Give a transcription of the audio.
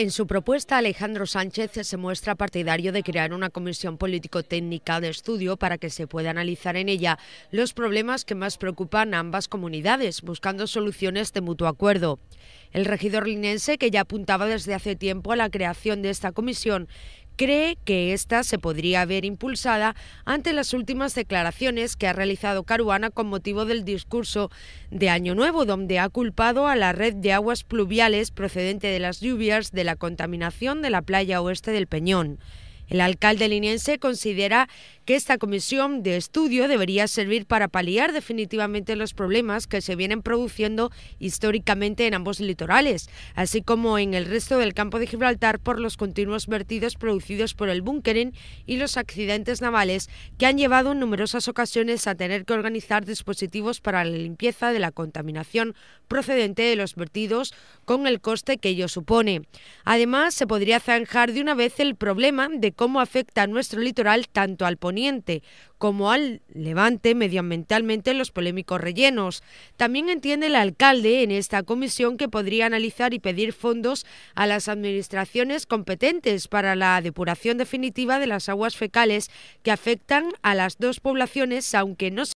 En su propuesta, Alejandro Sánchez se muestra partidario de crear una comisión político-técnica de estudio para que se pueda analizar en ella los problemas que más preocupan a ambas comunidades, buscando soluciones de mutuo acuerdo. El regidor linense, que ya apuntaba desde hace tiempo a la creación de esta comisión, cree que esta se podría haber impulsada ante las últimas declaraciones que ha realizado Caruana con motivo del discurso de Año Nuevo, donde ha culpado a la red de aguas pluviales procedente de las lluvias de la contaminación de la playa oeste del Peñón. El alcalde liniense considera que esta comisión de estudio debería servir para paliar definitivamente los problemas que se vienen produciendo históricamente en ambos litorales, así como en el resto del campo de Gibraltar por los continuos vertidos producidos por el búnkering y los accidentes navales que han llevado en numerosas ocasiones a tener que organizar dispositivos para la limpieza de la contaminación procedente de los vertidos con el coste que ello supone. Además, se podría zanjar de una vez el problema de cómo afecta nuestro litoral tanto al como al levante medioambientalmente los polémicos rellenos. También entiende el alcalde en esta comisión que podría analizar y pedir fondos a las administraciones competentes para la depuración definitiva de las aguas fecales que afectan a las dos poblaciones, aunque no se